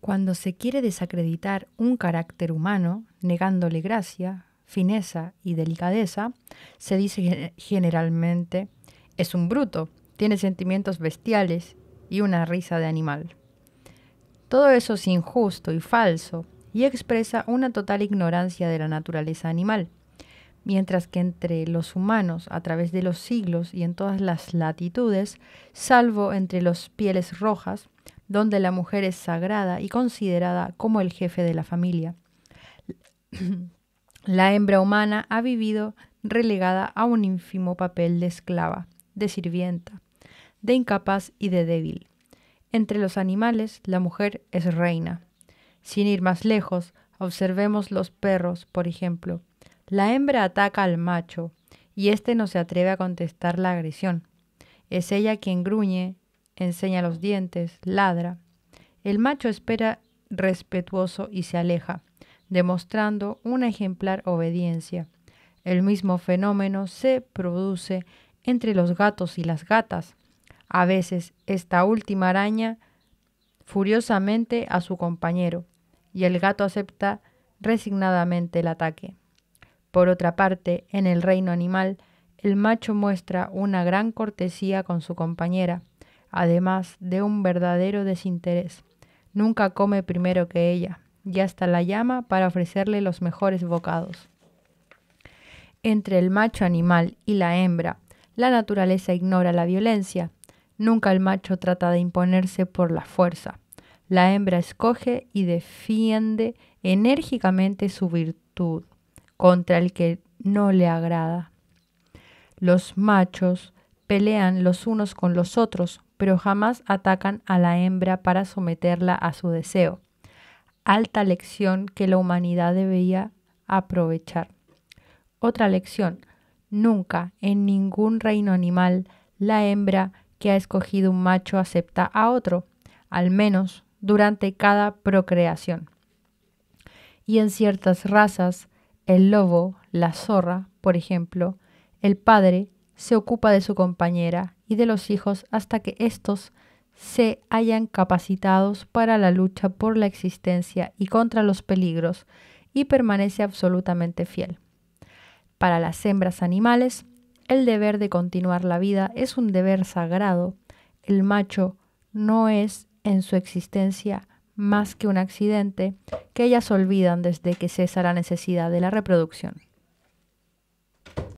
Cuando se quiere desacreditar un carácter humano, negándole gracia, fineza y delicadeza, se dice generalmente, es un bruto, tiene sentimientos bestiales y una risa de animal. Todo eso es injusto y falso y expresa una total ignorancia de la naturaleza animal, mientras que entre los humanos, a través de los siglos y en todas las latitudes, salvo entre los pieles rojas, donde la mujer es sagrada y considerada como el jefe de la familia. La hembra humana ha vivido relegada a un ínfimo papel de esclava, de sirvienta, de incapaz y de débil. Entre los animales, la mujer es reina. Sin ir más lejos, observemos los perros, por ejemplo. La hembra ataca al macho, y éste no se atreve a contestar la agresión. Es ella quien gruñe, enseña los dientes, ladra. El macho espera respetuoso y se aleja, demostrando una ejemplar obediencia. El mismo fenómeno se produce entre los gatos y las gatas. A veces esta última araña furiosamente a su compañero y el gato acepta resignadamente el ataque. Por otra parte, en el reino animal, el macho muestra una gran cortesía con su compañera, además de un verdadero desinterés. Nunca come primero que ella, y hasta la llama para ofrecerle los mejores bocados. Entre el macho animal y la hembra, la naturaleza ignora la violencia. Nunca el macho trata de imponerse por la fuerza. La hembra escoge y defiende enérgicamente su virtud contra el que no le agrada. Los machos pelean los unos con los otros pero jamás atacan a la hembra para someterla a su deseo. Alta lección que la humanidad debería aprovechar. Otra lección. Nunca, en ningún reino animal, la hembra que ha escogido un macho acepta a otro, al menos durante cada procreación. Y en ciertas razas, el lobo, la zorra, por ejemplo, el padre se ocupa de su compañera y de los hijos hasta que éstos se hayan capacitados para la lucha por la existencia y contra los peligros y permanece absolutamente fiel. Para las hembras animales, el deber de continuar la vida es un deber sagrado. El macho no es en su existencia más que un accidente que ellas olvidan desde que cesa la necesidad de la reproducción.